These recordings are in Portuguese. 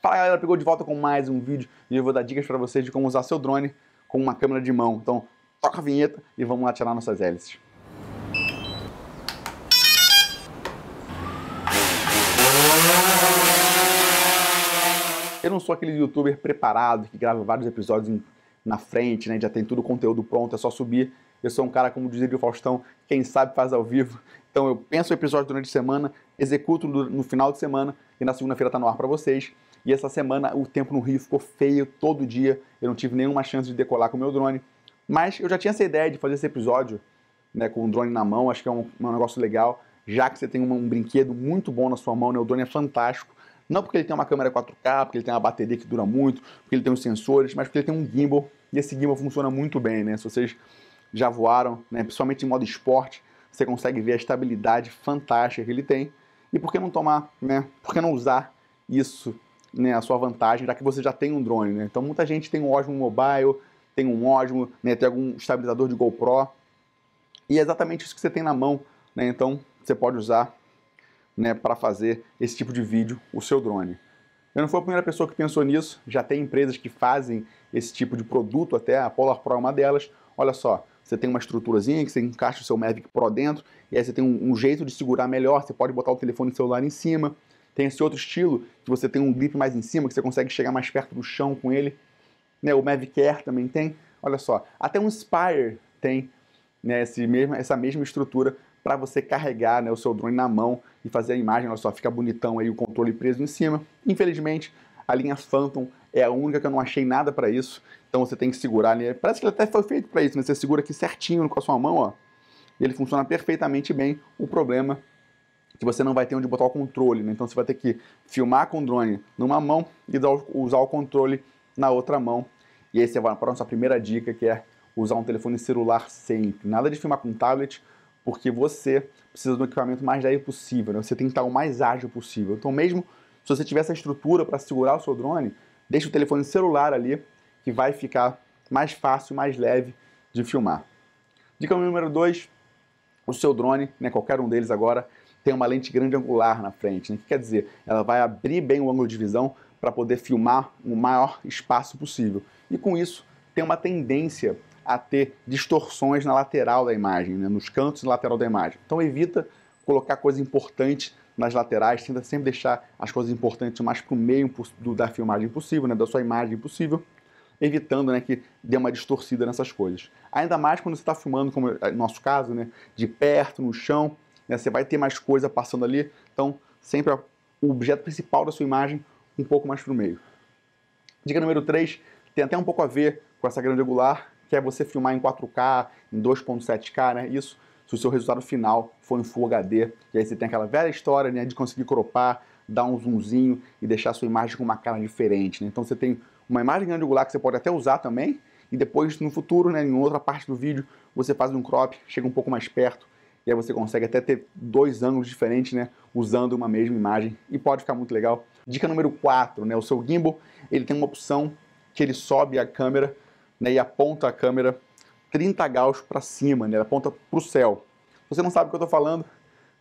Fala galera, pegou de volta com mais um vídeo e eu vou dar dicas para vocês de como usar seu drone com uma câmera de mão. Então toca a vinheta e vamos lá tirar nossas hélices. Eu não sou aquele youtuber preparado que grava vários episódios em, na frente, né? Já tem tudo o conteúdo pronto, é só subir. Eu sou um cara, como dizia o Faustão, quem sabe faz ao vivo. Então eu penso o episódio durante a semana, executo no, no final de semana e na segunda-feira está no ar para vocês. E essa semana o tempo no Rio ficou feio todo dia, eu não tive nenhuma chance de decolar com o meu drone. Mas eu já tinha essa ideia de fazer esse episódio né, com o drone na mão, acho que é um, um negócio legal, já que você tem um, um, brinquedo muito bom na sua mão, né, o drone é fantástico. Não porque ele tem uma câmera 4K, porque ele tem uma bateria que dura muito, porque ele tem os sensores, mas porque ele tem um gimbal, e esse gimbal funciona muito bem, né? Se vocês já voaram, né, principalmente em modo esporte, você consegue ver a estabilidade fantástica que ele tem. E por que não tomar, né? Por que não usar isso né, a sua vantagem, já que você já tem um drone. Né? Então muita gente tem um Osmo Mobile, tem um Osmo, né, tem algum estabilizador de GoPro. E é exatamente isso que você tem na mão. Né? Então você pode usar né, para fazer esse tipo de vídeo o seu drone. Eu não fui a primeira pessoa que pensou nisso, já tem empresas que fazem esse tipo de produto, até a Polar Pro é uma delas. Olha só, você tem uma estruturazinha que você encaixa o seu Mavic Pro dentro, e aí você tem um, um jeito de segurar melhor, você pode botar o telefone celular em cima, tem esse outro estilo, que você tem um grip mais em cima, que você consegue chegar mais perto do chão com ele. Né, o Mavic Air também tem. Olha só, até um Spire tem né, esse mesmo, essa mesma estrutura para você carregar né, o seu drone na mão e fazer a imagem. Olha só, fica bonitão aí o controle preso em cima. Infelizmente, a linha Phantom é a única que eu não achei nada para isso. Então você tem que segurar ali. Parece que ele até foi feito para isso, mas né? você segura aqui certinho com a sua mão, ó. E ele funciona perfeitamente bem. O problema que você não vai ter onde botar o controle, né? Então você vai ter que filmar com o drone numa mão e usar o controle na outra mão. E aí você vai para a nossa primeira dica, que é usar um telefone celular sempre. Nada de filmar com tablet, porque você precisa do equipamento mais leve possível, né? Você tem que estar o mais ágil possível. Então mesmo se você tiver essa estrutura para segurar o seu drone, deixa o telefone celular ali, que vai ficar mais fácil, mais leve de filmar. Dica número 2, o seu drone, né, qualquer um deles agora, tem uma lente grande angular na frente. Né? O que quer dizer? Ela vai abrir bem o ângulo de visão para poder filmar o maior espaço possível. E com isso, tem uma tendência a ter distorções na lateral da imagem, né? nos cantos e lateral da imagem. Então evita colocar coisa importante nas laterais, tenta sempre deixar as coisas importantes mais para o meio do, da filmagem possível, né? da sua imagem possível, evitando né, que dê uma distorcida nessas coisas. Ainda mais quando você está filmando, como é, no nosso caso, né, de perto, no chão, né? Você vai ter mais coisa passando ali, então sempre é o objeto principal da sua imagem um pouco mais para o meio. Dica número 3 tem até um pouco a ver com essa grande angular, que é você filmar em 4K, em 2.7K, né? Isso se o seu resultado final for em Full HD, e aí você tem aquela velha história né, de conseguir cropar, dar um zoomzinho e deixar a sua imagem com uma cara diferente. Né? Então você tem uma imagem grande angular que você pode até usar também, e depois no futuro, né, em outra parte do vídeo, você faz um crop, chega um pouco mais perto e aí você consegue até ter dois ângulos diferentes, né? Usando uma mesma imagem. E pode ficar muito legal. Dica número 4, né? O seu gimbal, ele tem uma opção que ele sobe a câmera né, e aponta a câmera 30 graus para cima, né? aponta para o céu. Se você não sabe o que eu estou falando,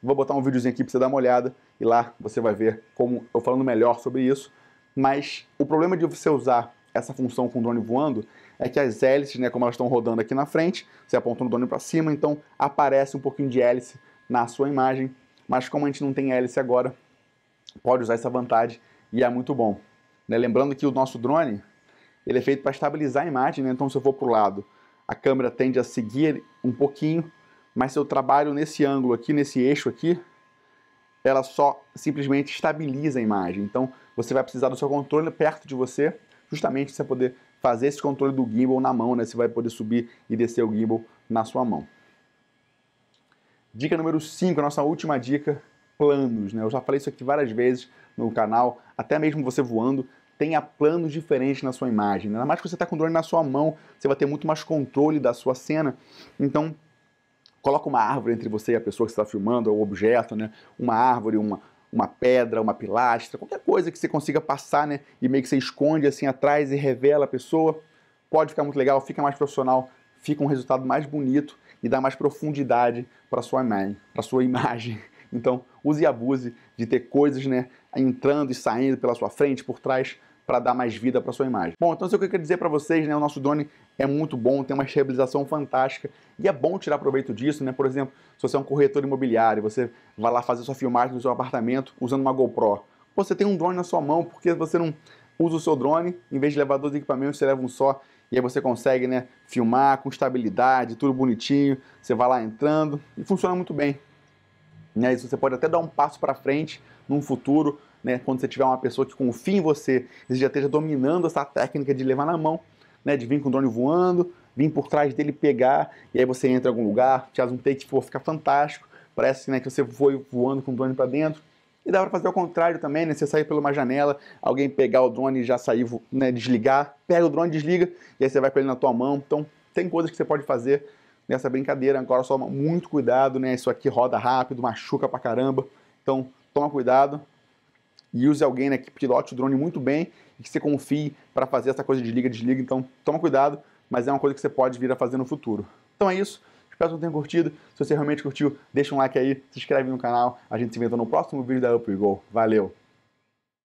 vou botar um videozinho aqui para você dar uma olhada e lá você vai ver como eu falando melhor sobre isso. Mas o problema de você usar essa função com o drone voando é que as hélices, né, como elas estão rodando aqui na frente, você aponta o drone para cima, então aparece um pouquinho de hélice na sua imagem, mas como a gente não tem hélice agora, pode usar essa vantagem e é muito bom. Né? Lembrando que o nosso drone, ele é feito para estabilizar a imagem, né? então se eu for para o lado, a câmera tende a seguir um pouquinho, mas se eu trabalho nesse ângulo aqui, nesse eixo aqui, ela só simplesmente estabiliza a imagem. Então você vai precisar do seu controle perto de você, justamente para poder fazer esse controle do gimbal na mão, né? Você vai poder subir e descer o gimbal na sua mão. Dica número 5, a nossa última dica, planos, né? Eu já falei isso aqui várias vezes no canal, até mesmo você voando, tenha planos diferentes na sua imagem. Né? Ainda mais que você está com o drone na sua mão, você vai ter muito mais controle da sua cena. Então, coloca uma árvore entre você e a pessoa que está filmando, ou objeto, né? Uma árvore, uma, uma pedra, uma pilastra, qualquer coisa que você consiga passar, né? E meio que você esconde assim atrás e revela a pessoa. Pode ficar muito legal, fica mais profissional, fica um resultado mais bonito e dá mais profundidade para sua imagem, para sua imagem. Então, use e abuse de ter coisas, né, entrando e saindo pela sua frente, por trás, para dar mais vida para sua imagem. Bom, então isso é o que eu queria dizer para vocês, né? O nosso drone é muito bom, tem uma estabilização fantástica e é bom tirar proveito disso, né? Por exemplo, se você é um corretor imobiliário, você vai lá fazer sua filmagem do seu apartamento usando uma GoPro. Você tem um drone na sua mão, porque você não usa o seu drone, em vez de levar dois equipamentos, você leva um só e aí você consegue né, filmar com estabilidade, tudo bonitinho, você vai lá entrando e funciona muito bem. Né? Isso você pode até dar um passo para frente num futuro, né, quando você tiver uma pessoa que confia em você, você já esteja dominando essa técnica de levar na mão, né, de vir com o drone voando, vir por trás dele pegar, e aí você entra em algum lugar, faz um take, for, fica fantástico, parece né, que você foi voando com o drone para dentro. E dá para fazer o contrário também, né? Você sair pela uma janela, alguém pegar o drone e já sair, né, desligar, pega o drone, desliga, e aí você vai com ele na tua mão. Então, tem coisas que você pode fazer nessa brincadeira. Agora, só muito cuidado, né? Isso aqui roda rápido, machuca pra caramba. Então, toma cuidado e use alguém né, que pilote o drone muito bem e que você confie para fazer essa coisa de liga, desliga. Então, toma cuidado, mas é uma coisa que você pode vir a fazer no futuro. Então é isso. Espero que tenham curtido. Se você realmente curtiu, deixa um like aí, se inscreve no canal. A gente se vê então no próximo vídeo da Up Go. Valeu!